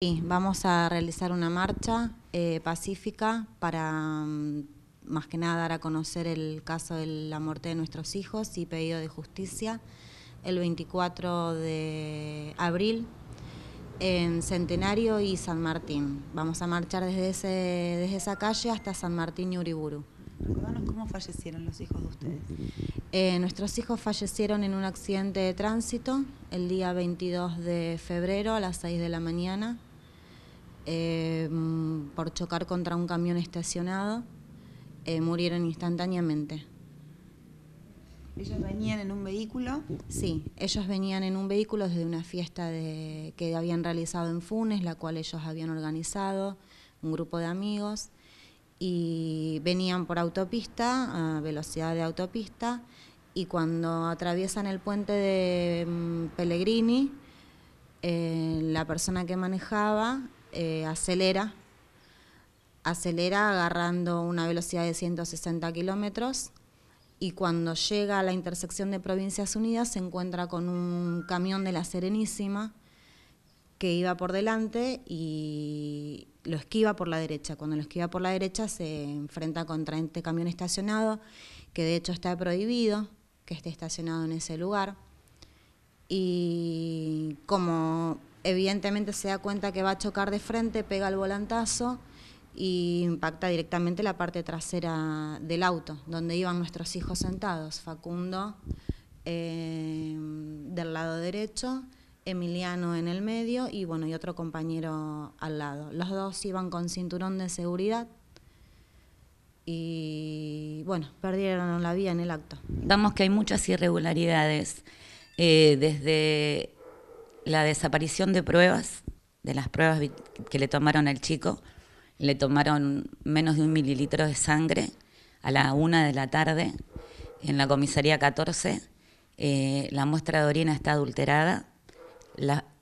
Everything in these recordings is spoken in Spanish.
Sí, vamos a realizar una marcha eh, pacífica para mm, más que nada dar a conocer el caso de la muerte de nuestros hijos y pedido de justicia el 24 de abril en Centenario y San Martín. Vamos a marchar desde, desde esa calle hasta San Martín y Uriburu. Recordanos cómo fallecieron los hijos de ustedes. Eh, nuestros hijos fallecieron en un accidente de tránsito el día 22 de febrero a las 6 de la mañana eh, por chocar contra un camión estacionado, eh, murieron instantáneamente. ¿Ellos venían en un vehículo? Sí, ellos venían en un vehículo desde una fiesta que habían realizado en Funes, la cual ellos habían organizado, un grupo de amigos, y venían por autopista, a velocidad de autopista, y cuando atraviesan el puente de mm, Pellegrini, eh, la persona que manejaba eh, acelera, acelera agarrando una velocidad de 160 kilómetros y cuando llega a la intersección de Provincias Unidas se encuentra con un camión de la Serenísima que iba por delante y lo esquiva por la derecha. Cuando lo esquiva por la derecha se enfrenta contra este camión estacionado, que de hecho está prohibido que esté estacionado en ese lugar. Y como evidentemente se da cuenta que va a chocar de frente, pega el volantazo y impacta directamente la parte trasera del auto, donde iban nuestros hijos sentados, Facundo eh, del lado derecho, Emiliano en el medio y bueno, y otro compañero al lado. Los dos iban con cinturón de seguridad y bueno, perdieron la vida en el acto. Vamos que hay muchas irregularidades. Eh, desde la desaparición de pruebas, de las pruebas que le tomaron al chico. Le tomaron menos de un mililitro de sangre a la una de la tarde en la comisaría 14. Eh, la muestra de orina está adulterada.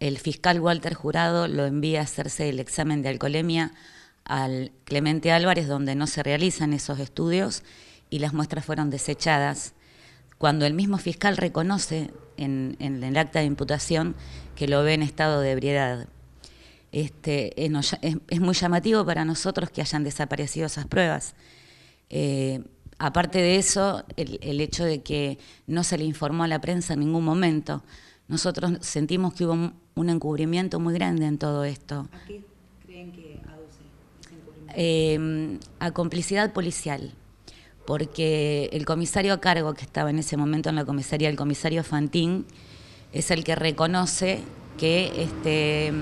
el fiscal Walter Jurado lo envía a hacerse el examen de alcoholemia al Clemente Álvarez, donde no se realizan esos estudios y las muestras fueron desechadas cuando el mismo fiscal reconoce en, el acta de imputación que lo ve en estado de ebriedad. Este, es, muy llamativo para nosotros que hayan desaparecido esas pruebas. Eh, aparte de eso, el, hecho de que no se le informó a la prensa en ningún momento, nosotros sentimos que hubo un, encubrimiento muy grande en todo esto. ¿A qué creen que aduce ese encubrimiento? Eh, a complicidad policial porque el comisario a cargo que estaba en ese momento en la comisaría, el comisario Fantín, es el que reconoce que este,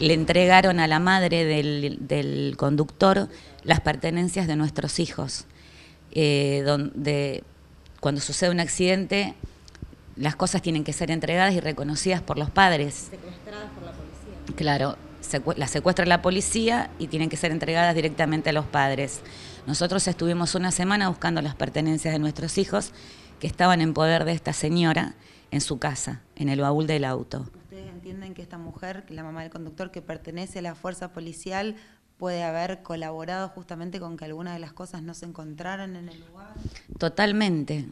le entregaron a la madre del, conductor las pertenencias de nuestros hijos, eh, donde cuando sucede un accidente las cosas tienen que ser entregadas y reconocidas por los padres. Secuestradas por la policía. Claro, la secuestra la policía y tienen que ser entregadas directamente a los padres. Nosotros estuvimos una semana buscando las pertenencias de nuestros hijos que estaban en poder de esta señora en su casa, en el baúl del auto. ¿Ustedes entienden que esta mujer, la mamá del conductor, que pertenece a la fuerza policial, puede haber colaborado justamente con que algunas de las cosas no se encontraran en el lugar? Totalmente.